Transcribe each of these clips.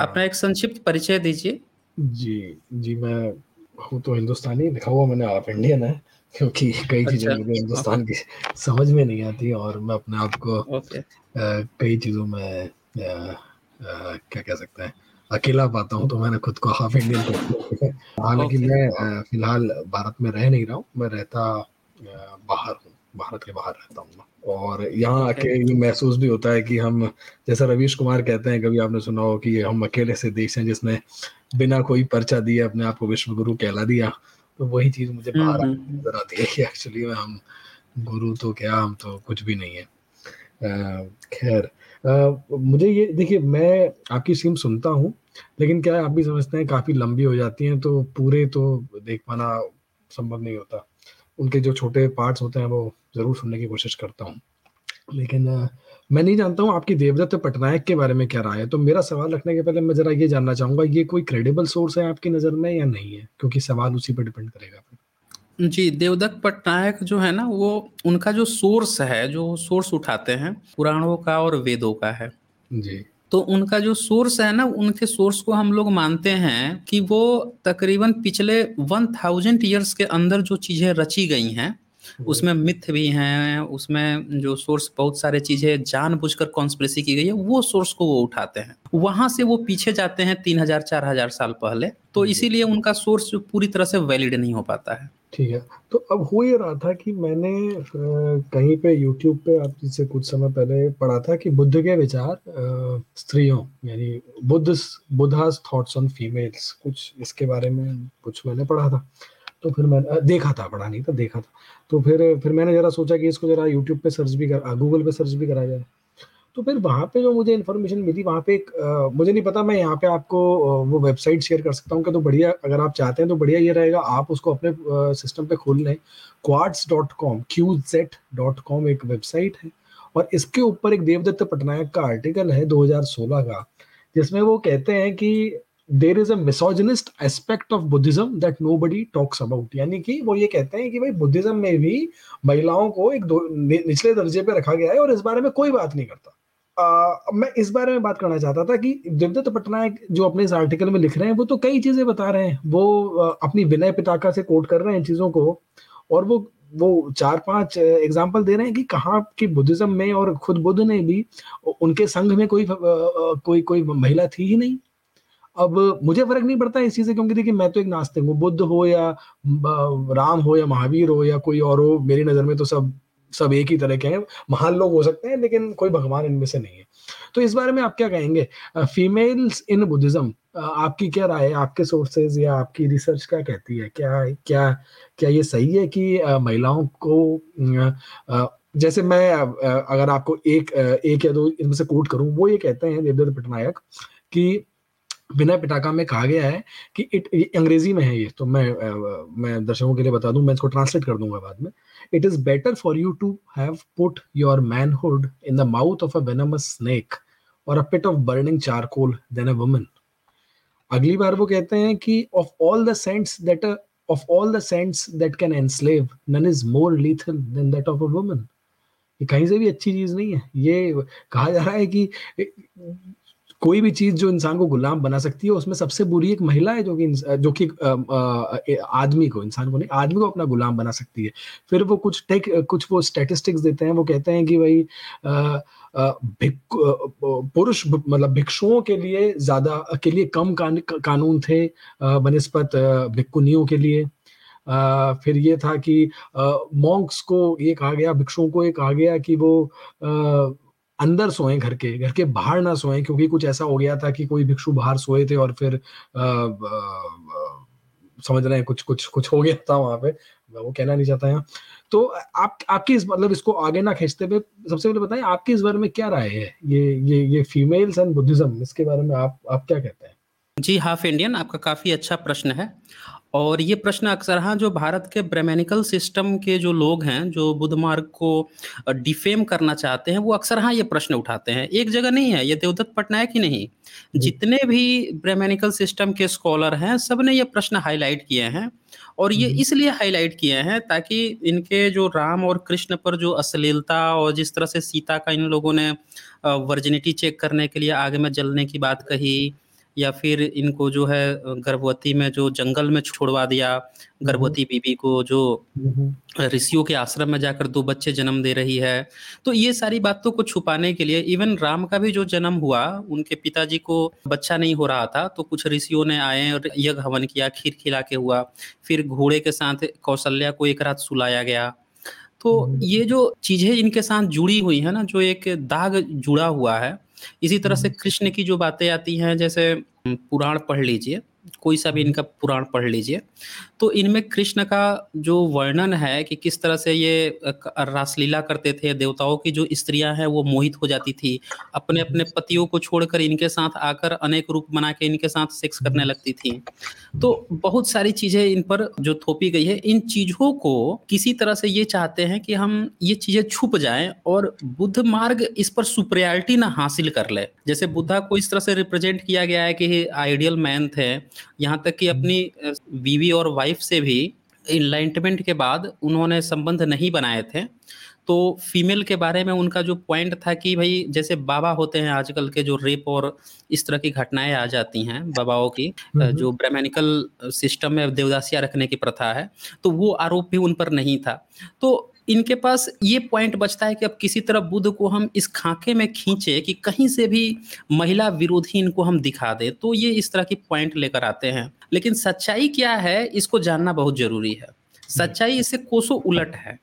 अपना हाँ। एक संक्षिप्त परिचय दीजिए जी जी मैं हूँ तो हिंदुस्तानी दिखा हुआ मैंने आप इंडियन है क्योंकि कई चीजें अच्छा। मुझे हिंदुस्तान की समझ में नहीं आती और मैं अपने आप को कई चीजों में क्या कह सकते हैं अकेला पाता हूँ तो मैंने खुद को हाफ इंडियन हालांकि मैं फिलहाल भारत में रह नहीं रहा हूँ मैं रहता बाहर हूँ भारत के बाहर रहता हूँ और यहाँ आके ये महसूस भी होता है कि हम जैसा रवीश कुमार कहते हैं कभी आपने सुना हो कि हम अकेले से देश हैं जिसने बिना कोई पर्चा दिए अपने आप को विश्व गुरु कहला दिया तो वही चीज मुझे हम्म, बाहर हम्म। नजर आती है कि एक्चुअली हम गुरु तो क्या हम तो कुछ भी नहीं है खैर मुझे ये देखिए मैं आपकी सीम सुनता हूँ लेकिन क्या आप भी समझते हैं काफी लंबी हो जाती हैं तो पूरे तो देख पाना संभव नहीं होता उनके जो छोटे पार्ट्स होते हैं वो ज़रूर सुनने की कोशिश करता हूँ लेकिन मैं नहीं जानता हूँ आपकी देवदत्त पटनायक के बारे में क्या राय है तो मेरा सवाल रखने के पहले मैं ज़रा ये जानना चाहूँगा ये कोई क्रेडिबल सोर्स है आपकी नज़र में या नहीं है क्योंकि सवाल उसी पर डिपेंड करेगा फिर जी देवदत्त पटनायक जो है ना वो उनका जो सोर्स है जो सोर्स उठाते हैं पुराणों का और वेदों का है जी तो उनका जो सोर्स है ना उनके सोर्स को हम लोग मानते हैं कि वो तकरीबन पिछले वन थाउजेंड ईयर्स के अंदर जो चीजें रची गई हैं हम्म। उसमें मिथ भी हैं उसमें जो सोर्स बहुत सारे चीज़ें जान बुझ कर की गई है वो सोर्स को वो उठाते हैं वहां से वो पीछे जाते हैं तीन हजार चार हजार साल पहले तो हम्म। इसीलिए उनका सोर्स पूरी तरह से वैलिड नहीं हो पाता है ठीक है तो अब हो ये रहा था कि मैंने कहीं पे यूट्यूब पे आप जिससे कुछ समय पहले पढ़ा था कि बुद्ध के विचार स्त्रियों यानी Buddha Buddha's thoughts on females कुछ इसके बारे में कुछ मैंने पढ़ा था तो फिर मैं देखा था पढ़ा नहीं था देखा था तो फिर फिर मैंने ज़रा सोचा कि इसको ज़रा यूट्यूब पे सर्च भी कर गूगल पे सर्च भी करा जाए तो फिर वहाँ पे जो मुझे इन्फॉर्मेशन मिली वहाँ पे एक आ, मुझे नहीं पता मैं यहाँ पे आपको वो वेबसाइट शेयर कर सकता हूँ क्या तो बढ़िया अगर आप चाहते हैं तो बढ़िया ये रहेगा आप उसको अपने सिस्टम पे खोल लें quads dot com Q Z dot com एक वेबसाइट है और इसके ऊपर एक देवदत्त पटनायक का आर्टिकल है 2016 का जिसमें वो कहते हैं कि there is a misogynist aspect of Buddhism that nobody talks about यानी कि वो ये कहते हैं कि भाई बुद्धिज्म में भी महिलाओं को एक निचले दर्जे पे रखा गया है और इस बारे में कोई बात नहीं करता Uh, मैं इस बारे में बात करना चाहता था कि दिवदत्त पटनायक जो अपने इस आर्टिकल में लिख रहे हैं वो तो कई चीजें बता रहे हैं वो अपनी विनय पिताका से कोट कर रहे हैं इन चीजों को और वो वो चार पांच एग्जाम्पल दे रहे हैं कि कहाँ की बुद्धिज्म में और खुद बुद्ध ने भी उनके संघ में कोई कोई कोई महिला थी ही नहीं अब मुझे फर्क नहीं पड़ता इस चीज़ से क्योंकि देखिए मैं तो एक नास्तिक हूँ बुद्ध हो या राम हो या महावीर हो या कोई और हो मेरी नज़र में तो सब सब एक ही तरह के हैं महान लोग हो सकते हैं लेकिन कोई भगवान इनमें से नहीं है तो इस बारे में आप क्या कहेंगे फीमेल्स इन बुद्धिज्म आपकी क्या राय है आपके सोर्सेज या आपकी रिसर्च क्या कहती है क्या क्या क्या ये सही है कि महिलाओं को जैसे मैं अगर आपको एक एक या दो इनमें से कोट करूं वो ये कहते हैं देवदत्त पटनायक कि बिना पिटाका में कहा गया है कि इट अंग्रेजी में है ये तो मैं मैं दर्शकों के लिए बता दूं मैं इसको ट्रांसलेट कर दूंगा बाद में it is better for you to have put your manhood in the mouth of a venomous snake और a pit of burning charcoal than a woman अगली बार वो कहते हैं कि of all the saints that of all the saints that can enslave none is more lethal than that of a woman ये कहीं से भी अच्छी चीज नहीं है ये कहा जा रहा है कि कोई भी चीज जो इंसान को गुलाम बना सकती है उसमें सबसे बुरी एक महिला है जो कि जो कि आदमी को इंसान को नहीं आदमी को अपना गुलाम बना सकती है फिर वो कुछ टेक कुछ वो स्टेटिस्टिक्स देते हैं वो कहते हैं कि भाई पुरुष मतलब भिक्षुओं के लिए ज्यादा के लिए कम कान, कानून थे बनस्पत भिक्कुनियों के लिए आ, फिर ये था कि मॉन्क्स को ये कहा गया भिक्षुओं को ये कहा गया कि वो आ, अंदर सोएं घर के घर के बाहर ना सोएं क्योंकि कुछ ऐसा हो गया था कि कोई भिक्षु बाहर सोए थे और फिर आ, आ, आ, समझ रहे हैं कुछ कुछ कुछ हो गया था वहां पे वो कहना नहीं चाहता यहाँ तो आप आपकी इस मतलब इसको आगे ना खींचते हुए सबसे पहले बताएं आपके इस बारे में क्या राय है ये ये ये फीमेल्स एंड बुद्धिज्म इसके बारे में आप आप क्या कहते हैं जी हाफ इंडियन आपका काफी अच्छा प्रश्न है और ये प्रश्न अक्सर हाँ जो भारत के ब्रह्मेनिकल सिस्टम के जो लोग हैं जो बुद्ध मार्ग को डिफेम करना चाहते हैं वो अक्सर हाँ ये प्रश्न उठाते हैं एक जगह नहीं है ये देवदत्त पटनायक ही नहीं जितने भी ब्रैमेनिकल सिस्टम के स्कॉलर हैं सब ने ये प्रश्न हाईलाइट किए हैं और ये हम्म। इसलिए हाईलाइट किए हैं ताकि इनके जो राम और कृष्ण पर जो अश्लीलता और जिस तरह से सीता का इन लोगों ने वर्जिनिटी चेक करने के लिए आगे में जलने की बात कही या फिर इनको जो है गर्भवती में जो जंगल में छोड़वा दिया हम्म। गर्भवती बीबी को जो हम्म। ऋषियों के आश्रम में जाकर दो बच्चे जन्म दे रही है तो ये सारी बातों को छुपाने के लिए इवन राम का भी जो जन्म हुआ उनके पिताजी को बच्चा नहीं हो रहा था तो कुछ ऋषियों ने आए और यज्ञ हवन किया खीर खिला के हुआ फिर घोड़े के साथ कौशल्या को एक रात सुलाया गया तो हम्म। ये जो चीजें इनके साथ जुड़ी हुई है ना जो एक दाग जुड़ा हुआ है इसी तरह से हम्म। कृष्ण की जो बातें आती हैं जैसे पुराण पढ़ लीजिए कोई सा भी इनका पुराण पढ़ लीजिए तो इनमें कृष्ण का जो वर्णन है कि किस तरह से ये रासलीला करते थे देवताओं की जो स्त्रियां हैं वो मोहित हो जाती थी अपने अपने पतियों को छोड़कर इनके साथ आकर अनेक रूप बना के इनके साथ सेक्स करने लगती थी तो बहुत सारी चीजें इन पर जो थोपी गई है इन चीजों को किसी तरह से ये चाहते हैं कि हम ये चीजें छुप जाए और बुद्ध मार्ग इस पर सुप्रियरिटी ना हासिल कर ले जैसे बुद्धा को इस तरह से रिप्रेजेंट किया गया है कि आइडियल मैन थे यहाँ तक कि अपनी बीवी और वाइफ से भी इनलाइटमेंट के बाद उन्होंने संबंध नहीं बनाए थे तो फीमेल के बारे में उनका जो पॉइंट था कि भाई जैसे बाबा होते हैं आजकल के जो रेप और इस तरह की घटनाएं आ जाती हैं बाबाओं की जो ब्राह्मणिकल सिस्टम में देवदासिया रखने की प्रथा है तो वो आरोप भी उन पर नहीं था तो इनके पास ये पॉइंट बचता है कि अब किसी तरह बुद्ध को हम इस खाके में खींचे कि कहीं से भी महिला विरोधी इनको हम दिखा दें तो ये इस तरह की पॉइंट लेकर आते हैं लेकिन सच्चाई क्या है इसको जानना बहुत जरूरी है सच्चाई इससे कोसों उलट है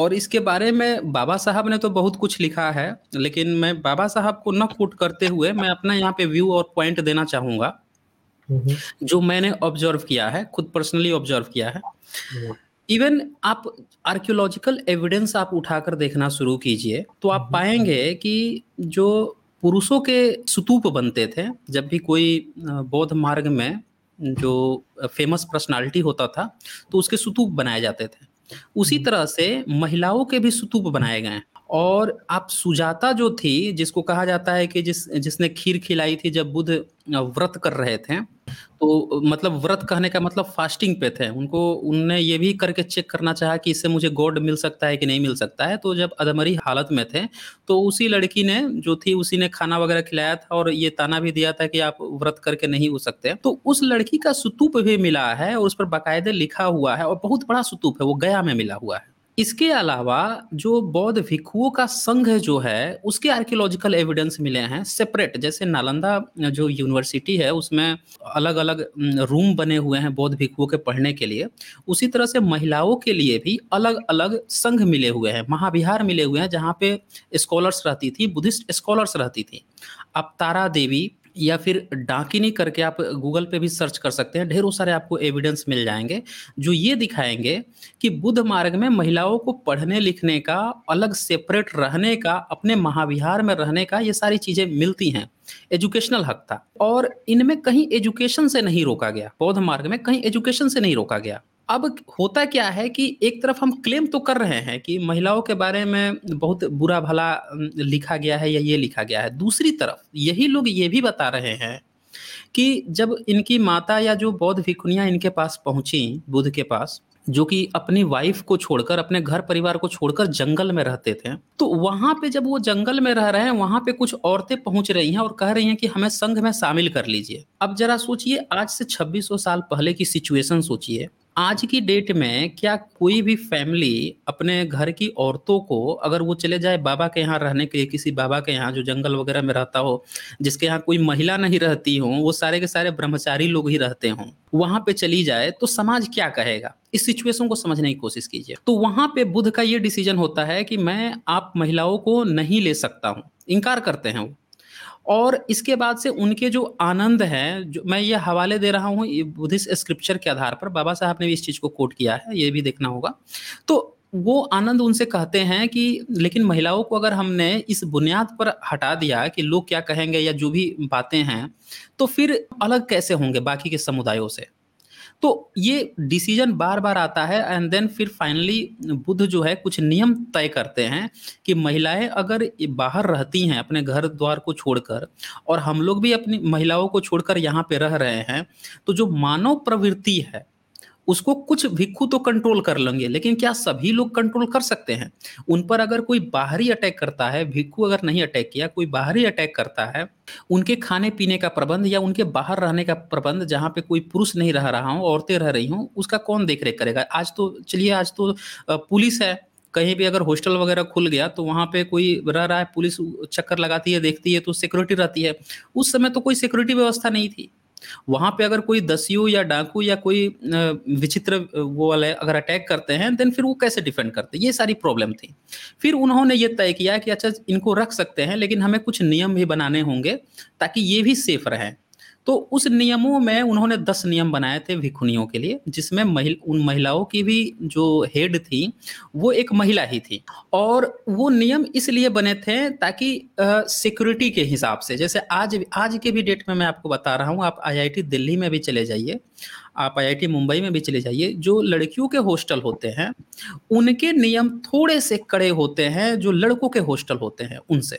और इसके बारे में बाबा साहब ने तो बहुत कुछ लिखा है लेकिन मैं बाबा साहब को न कोट करते हुए मैं अपना यहाँ पे व्यू और पॉइंट देना चाहूंगा हम्म। जो मैंने ऑब्जर्व किया है खुद पर्सनली ऑब्जर्व किया है हम्म। इवन आप आर्कियोलॉजिकल एविडेंस आप उठाकर देखना शुरू कीजिए तो आप हम्म। पाएंगे कि जो पुरुषों के सुतूप बनते थे जब भी कोई बौद्ध मार्ग में जो फेमस पर्सनालिटी होता था तो उसके सुतूप बनाए जाते थे उसी हम्म। तरह से महिलाओं के भी सुतूप बनाए गए हैं और आप सुजाता जो थी जिसको कहा जाता है कि जिस जिसने खीर खिलाई थी जब बुद्ध व्रत कर रहे थे तो मतलब व्रत कहने का मतलब फास्टिंग पे थे उनको उनने ये भी करके चेक करना चाहा कि इससे मुझे गॉड मिल सकता है कि नहीं मिल सकता है तो जब अधमरी हालत में थे तो उसी लड़की ने जो थी उसी ने खाना वगैरह खिलाया था और ये ताना भी दिया था कि आप व्रत करके नहीं हो सकते तो उस लड़की का सुतूप भी मिला है और उस पर बाकायदे लिखा हुआ है और बहुत बड़ा सुतूप है वो गया में मिला हुआ है इसके अलावा जो बौद्ध भिक्षुओं का संघ जो है उसके आर्कियोलॉजिकल एविडेंस मिले हैं सेपरेट जैसे नालंदा जो यूनिवर्सिटी है उसमें अलग अलग रूम बने हुए हैं बौद्ध भिक्षुओं के पढ़ने के लिए उसी तरह से महिलाओं के लिए भी अलग अलग संघ मिले हुए हैं महाविहार मिले हुए हैं जहाँ पे स्कॉलर्स रहती थी बुद्धिस्ट स्कॉलर्स रहती थी अब तारा देवी या फिर डाकिनी करके आप गूगल पे भी सर्च कर सकते हैं ढेरों सारे आपको एविडेंस मिल जाएंगे जो ये दिखाएंगे कि बुद्ध मार्ग में महिलाओं को पढ़ने लिखने का अलग सेपरेट रहने का अपने महाविहार में रहने का ये सारी चीज़ें मिलती हैं एजुकेशनल हक था और इनमें कहीं एजुकेशन से नहीं रोका गया बौद्ध मार्ग में कहीं एजुकेशन से नहीं रोका गया अब होता क्या है कि एक तरफ हम क्लेम तो कर रहे हैं कि महिलाओं के बारे में बहुत बुरा भला लिखा गया है या ये लिखा गया है दूसरी तरफ यही लोग ये भी बता रहे हैं कि जब इनकी माता या जो बौद्ध भिकुनिया इनके पास पहुंची बुद्ध के पास जो कि अपनी वाइफ को छोड़कर अपने घर परिवार को छोड़कर जंगल में रहते थे तो वहां पे जब वो जंगल में रह रहे हैं वहां पे कुछ औरतें पहुंच रही हैं और कह रही हैं कि हमें संघ में शामिल कर लीजिए अब जरा सोचिए आज से 2600 साल पहले की सिचुएशन सोचिए आज की डेट में क्या कोई भी फैमिली अपने घर की औरतों को अगर वो चले जाए बाबा के यहाँ रहने के लिए किसी बाबा के यहाँ जो जंगल वगैरह में रहता हो जिसके यहाँ कोई महिला नहीं रहती हो वो सारे के सारे ब्रह्मचारी लोग ही रहते हों वहां पे चली जाए तो समाज क्या कहेगा इस सिचुएशन को समझने की कोशिश कीजिए तो वहां पे बुद्ध का ये डिसीजन होता है कि मैं आप महिलाओं को नहीं ले सकता हूँ इनकार करते हैं वो और इसके बाद से उनके जो आनंद है जो मैं ये हवाले दे रहा हूँ बुद्धिस्ट स्क्रिप्चर के आधार पर बाबा साहब ने भी इस चीज़ को कोट किया है ये भी देखना होगा तो वो आनंद उनसे कहते हैं कि लेकिन महिलाओं को अगर हमने इस बुनियाद पर हटा दिया कि लोग क्या कहेंगे या जो भी बातें हैं तो फिर अलग कैसे होंगे बाकी के समुदायों से तो ये डिसीजन बार बार आता है एंड देन फिर फाइनली बुद्ध जो है कुछ नियम तय करते हैं कि महिलाएं अगर बाहर रहती हैं अपने घर द्वार को छोड़कर और हम लोग भी अपनी महिलाओं को छोड़कर यहाँ पे रह रहे हैं तो जो मानव प्रवृत्ति है उसको कुछ भिक्खु तो कंट्रोल कर लेंगे लेकिन क्या सभी लोग कंट्रोल कर सकते हैं उन पर अगर कोई बाहरी अटैक करता है भिक्खु अगर नहीं अटैक किया कोई बाहरी अटैक करता है उनके खाने पीने का प्रबंध या उनके बाहर रहने का प्रबंध जहाँ पे कोई पुरुष नहीं रह रहा हो औरतें रह रही हों उसका कौन देख रेख करेगा आज तो चलिए आज तो पुलिस है कहीं भी अगर हॉस्टल वगैरह खुल गया तो वहाँ पे कोई रह रहा है पुलिस चक्कर लगाती है देखती है तो सिक्योरिटी रहती है उस समय तो कोई सिक्योरिटी व्यवस्था नहीं थी वहां पे अगर कोई दस्यु या डाकू या कोई विचित्र वो वाले अगर अटैक करते हैं देन फिर वो कैसे डिफेंड करते ये सारी प्रॉब्लम थी फिर उन्होंने ये तय किया कि अच्छा इनको रख सकते हैं लेकिन हमें कुछ नियम भी बनाने होंगे ताकि ये भी सेफ रहें तो उस नियमों में उन्होंने दस नियम बनाए थे भिखुनियों के लिए जिसमें महिल उन महिलाओं की भी जो हेड थी वो एक महिला ही थी और वो नियम इसलिए बने थे ताकि सिक्योरिटी के हिसाब से जैसे आज आज के भी डेट में मैं आपको बता रहा हूँ आप आईआईटी दिल्ली में भी चले जाइए आप आईआईटी मुंबई में भी चले जाइए जो लड़कियों के हॉस्टल होते हैं उनके नियम थोड़े से कड़े होते हैं जो लड़कों के हॉस्टल होते हैं उनसे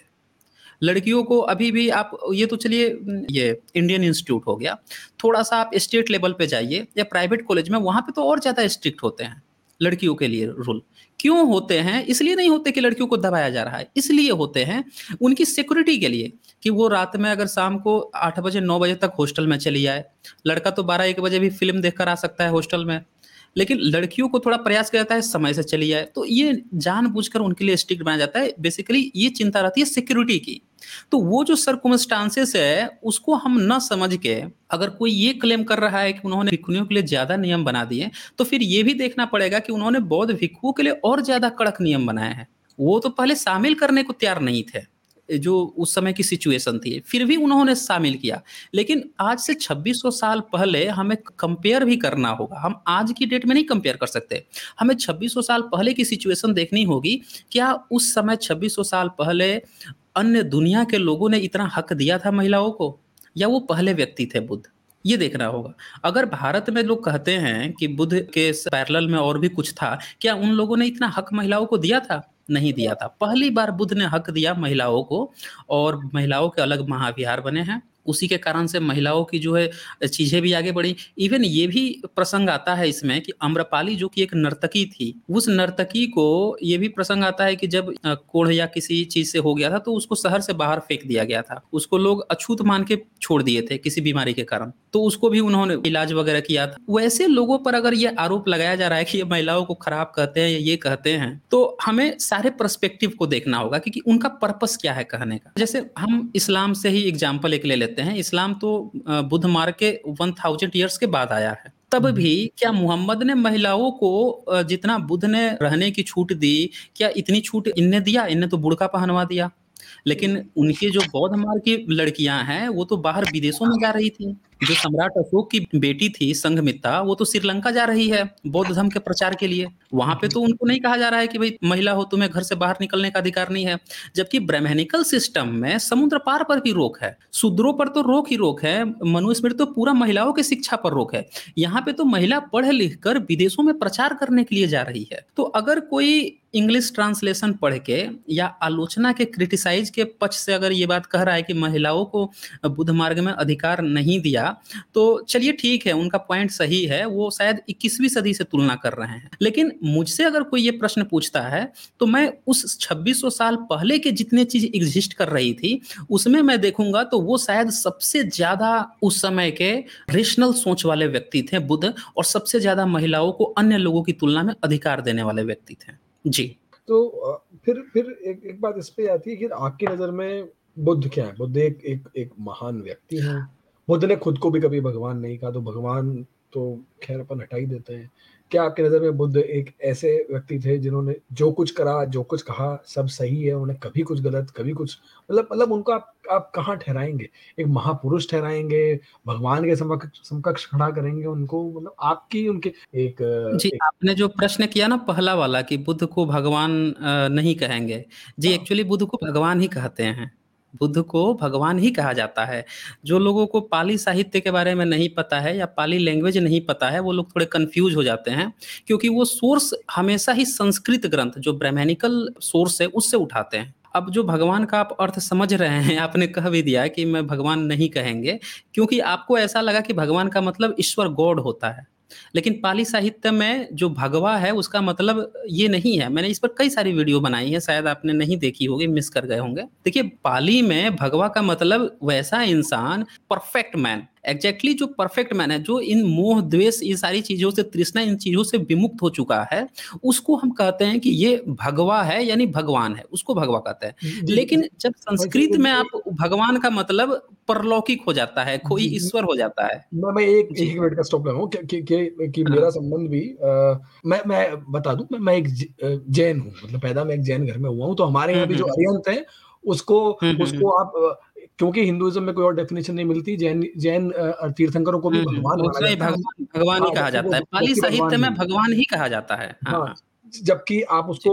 लड़कियों को अभी भी आप ये तो चलिए ये इंडियन इंस्टीट्यूट हो गया थोड़ा सा आप स्टेट लेवल पे जाइए या प्राइवेट कॉलेज में वहाँ पे तो और ज़्यादा स्ट्रिक्ट होते हैं लड़कियों के लिए रूल क्यों होते हैं इसलिए नहीं होते कि लड़कियों को दबाया जा रहा है इसलिए होते हैं उनकी सिक्योरिटी के लिए कि वो रात में अगर शाम को आठ बजे नौ बजे तक हॉस्टल में चली जाए लड़का तो बारह एक बजे भी फिल्म देखकर आ सकता है हॉस्टल में लेकिन लड़कियों को थोड़ा प्रयास किया जाता है समय से चली जाए तो ये जान उनके लिए स्ट्रिक्ट बनाया जाता है बेसिकली ये चिंता रहती है सिक्योरिटी की तो वो जो सरकुमस्टांसेस है उसको हम न समझ के अगर कोई ये क्लेम कर रहा है कि उन्होंने भिक्खुनियों के लिए ज्यादा नियम बना दिए तो फिर ये भी देखना पड़ेगा कि उन्होंने बौद्ध भिक्खुओं के लिए और ज्यादा कड़क नियम बनाए हैं वो तो पहले शामिल करने को तैयार नहीं थे जो उस समय की सिचुएशन थी फिर भी उन्होंने शामिल किया लेकिन आज से 2600 साल पहले हमें कंपेयर भी करना होगा हम आज की डेट में नहीं कंपेयर कर सकते हमें 2600 साल पहले की सिचुएशन देखनी होगी क्या उस समय 2600 साल पहले अन्य दुनिया के लोगों ने इतना हक दिया था महिलाओं को या वो पहले व्यक्ति थे बुद्ध ये देखना होगा अगर भारत में लोग कहते हैं कि बुद्ध के पैरल में और भी कुछ था क्या उन लोगों ने इतना हक महिलाओं को दिया था नहीं दिया था पहली बार बुद्ध ने हक दिया महिलाओं को और महिलाओं के अलग महाविहार बने हैं उसी के कारण से महिलाओं की जो है चीज़ें भी आगे बढ़ी इवन ये भी प्रसंग आता है इसमें कि अम्रपाली जो कि एक नर्तकी थी उस नर्तकी को ये भी प्रसंग आता है कि जब कोढ़ या किसी चीज़ से हो गया था तो उसको शहर से बाहर फेंक दिया गया था उसको लोग अछूत मान के छोड़ दिए थे किसी बीमारी के कारण तो उसको भी उन्होंने इलाज वगैरह किया था वैसे लोगों पर अगर ये आरोप लगाया जा रहा है कि ये महिलाओं को खराब कहते हैं या ये कहते हैं तो हमें सारे परस्पेक्टिव को देखना होगा क्योंकि उनका पर्पस क्या है कहने का जैसे हम इस्लाम से ही एग्जाम्पल एक ले लेते लेते हैं इस्लाम तो बुद्ध मार्ग के वन थाउजेंड ईयर्स के बाद आया है तब हम्म। भी क्या मोहम्मद ने महिलाओं को जितना बुद्ध ने रहने की छूट दी क्या इतनी छूट इनने दिया इनने तो बुड़का पहनवा दिया लेकिन उनके जो बौद्ध मार्ग की लड़कियां हैं वो तो बाहर विदेशों में जा रही थी जो सम्राट अशोक की बेटी थी संघमिता वो तो श्रीलंका जा रही है बौद्ध धर्म के प्रचार के लिए वहां पे तो उनको नहीं कहा जा रहा है कि भाई महिला हो तुम्हें घर से बाहर निकलने का अधिकार नहीं है जबकि ब्रह्मेनिकल सिस्टम में समुद्र पार पर भी रोक है शूद्रों पर तो रोक ही रोक है मनुस्मृति तो पूरा महिलाओं की शिक्षा पर रोक है यहाँ पे तो महिला पढ़ लिख कर विदेशों में प्रचार करने के लिए जा रही है तो अगर कोई इंग्लिश ट्रांसलेशन पढ़ के या आलोचना के क्रिटिसाइज के पक्ष से अगर ये बात कह रहा है कि महिलाओं को बुद्ध मार्ग में अधिकार नहीं दिया गया तो चलिए ठीक है उनका पॉइंट सही है वो शायद इक्कीसवीं सदी से तुलना कर रहे हैं लेकिन मुझसे अगर कोई ये प्रश्न पूछता है तो मैं उस 2600 साल पहले के जितने चीज एग्जिस्ट कर रही थी उसमें मैं देखूंगा तो वो शायद सबसे ज्यादा उस समय के रेशनल सोच वाले व्यक्ति थे बुद्ध और सबसे ज्यादा महिलाओं को अन्य लोगों की तुलना में अधिकार देने वाले व्यक्ति थे जी तो फिर फिर एक एक बात इस पे आती है कि आपकी नजर में बुद्ध क्या है बुद्ध एक एक, एक महान व्यक्ति है बुद्ध ने खुद को भी कभी भगवान नहीं कहा तो भगवान तो खैर अपन हटा ही देते हैं क्या आपके नज़र में बुद्ध एक ऐसे व्यक्ति थे जिन्होंने जो कुछ करा जो कुछ कहा सब सही है उन्हें कभी कुछ गलत कभी कुछ मतलब मतलब उनको आप आप कहाँ ठहराएंगे एक महापुरुष ठहराएंगे भगवान के समक्ष समकक्ष खड़ा करेंगे उनको मतलब आपकी उनके एक जी एक... आपने जो प्रश्न किया ना पहला वाला कि बुद्ध को भगवान नहीं कहेंगे जी एक्चुअली हाँ। बुद्ध को भगवान ही कहते हैं बुद्ध को भगवान ही कहा जाता है जो लोगों को पाली साहित्य के बारे में नहीं पता है या पाली लैंग्वेज नहीं पता है वो लोग थोड़े कंफ्यूज हो जाते हैं क्योंकि वो सोर्स हमेशा ही संस्कृत ग्रंथ जो ब्रह्मेनिकल सोर्स है उससे उठाते हैं अब जो भगवान का आप अर्थ समझ रहे हैं आपने कह भी दिया कि मैं भगवान नहीं कहेंगे क्योंकि आपको ऐसा लगा कि भगवान का मतलब ईश्वर गॉड होता है लेकिन पाली साहित्य में जो भगवा है उसका मतलब ये नहीं है मैंने इस पर कई सारी वीडियो बनाई है शायद आपने नहीं देखी होगी मिस कर गए होंगे देखिए पाली में भगवा का मतलब वैसा इंसान परफेक्ट मैन एग्जैक्टली exactly जो परफेक्ट मैन है जो इन मोह द्वेष ये सारी चीजों से तृष्णा इन चीजों से विमुक्त हो चुका है उसको हम कहते हैं कि ये भगवा है यानी भगवान है उसको भगवा कहते हैं लेकिन जब संस्कृत में आप भगवान का मतलब परलौकिक हो जाता है कोई ईश्वर हो जाता है मैं मैं एक एक मिनट का स्टॉप लगाऊं कि कि, कि, कि हाँ। मेरा संबंध भी आ, मैं मैं बता दूं मैं मैं एक जैन हूं मतलब पैदा मैं एक जैन घर में हुआ हूं तो हमारे यहां हम्म, भी जो हम्म। अरियंत हैं उसको हम्म, उसको आप क्योंकि हिंदुइज्म में कोई और डेफिनेशन नहीं मिलती जैन जैन तीर्थंकरों को भी हम्म, हम्म। भगवान भगवान ही हाँ, कहा जाता है पाली साहित्य में भगवान ही कहा जाता है हाँ, हाँ, हाँ। जबकि आप उसको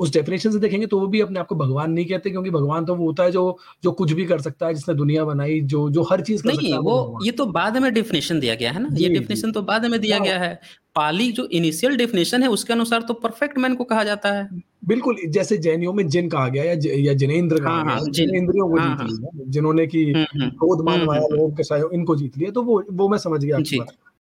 उस डेफिनेशन से देखेंगे तो वो भी अपने आप को भगवान नहीं कहते क्योंकि भगवान तो वो होता है जो जो कुछ भी कर सकता है जिसने दुनिया बनाई जो जो हर चीज नहीं सकता है, वो, वो ये तो बाद में डेफिनेशन दिया गया है ना ये डेफिनेशन तो बाद में दिया हाँ। गया है पाली जो इनिशियल डेफिनेशन है उसके अनुसार तो परफेक्ट मैन को कहा जाता है बिल्कुल जैसे जैनियों में जिन कहा गया या ज, या जिनेन्द्र कहा हाँ, गया हाँ, जिनेन्द्रियों को जीत लिया जिन्होंने की हम्म, हम्म। क्रोध मानवाया लोग इनको जीत लिया तो वो वो मैं समझ गया